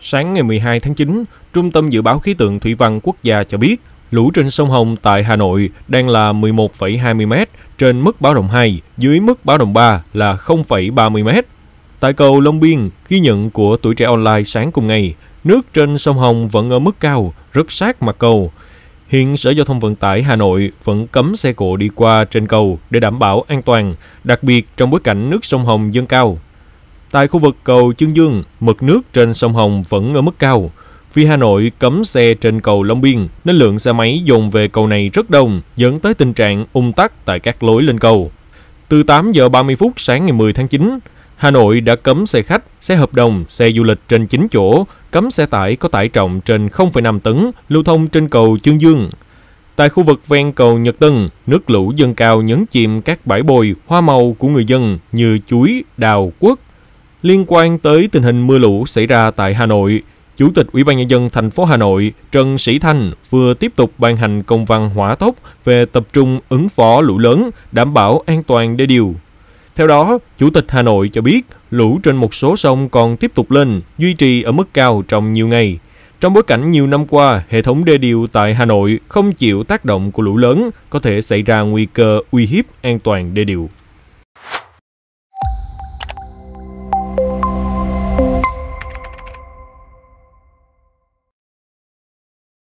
Sáng ngày 12 tháng 9, Trung tâm Dự báo Khí tượng Thủy văn Quốc gia cho biết lũ trên sông Hồng tại Hà Nội đang là 11,20 m trên mức báo động 2, dưới mức báo động 3 là 0,30 m. Tại cầu Long Biên, ghi nhận của tuổi trẻ online sáng cùng ngày, nước trên sông Hồng vẫn ở mức cao, rất sát mặt cầu. Hiện Sở Giao thông Vận tải Hà Nội vẫn cấm xe cộ đi qua trên cầu để đảm bảo an toàn, đặc biệt trong bối cảnh nước sông Hồng dâng cao. Tại khu vực cầu Chương Dương, mực nước trên sông Hồng vẫn ở mức cao. Vì Hà Nội cấm xe trên cầu Long Biên nên lượng xe máy dồn về cầu này rất đông, dẫn tới tình trạng ung tắc tại các lối lên cầu. Từ 8 giờ 30 phút sáng ngày 10 tháng 9, Hà Nội đã cấm xe khách, xe hợp đồng, xe du lịch trên 9 chỗ, cấm xe tải có tải trọng trên 0,5 tấn lưu thông trên cầu Chương Dương. Tại khu vực ven cầu Nhật Tân, nước lũ dâng cao nhấn chìm các bãi bồi, hoa màu của người dân như chuối, đào, quất, liên quan tới tình hình mưa lũ xảy ra tại Hà Nội, Chủ tịch Ủy ban nhân dân thành phố Hà Nội Trần Sĩ Thanh vừa tiếp tục ban hành công văn hỏa tốc về tập trung ứng phó lũ lớn, đảm bảo an toàn đê điều. Theo đó, Chủ tịch Hà Nội cho biết lũ trên một số sông còn tiếp tục lên, duy trì ở mức cao trong nhiều ngày. Trong bối cảnh nhiều năm qua, hệ thống đê điều tại Hà Nội không chịu tác động của lũ lớn, có thể xảy ra nguy cơ uy hiếp an toàn đê điều.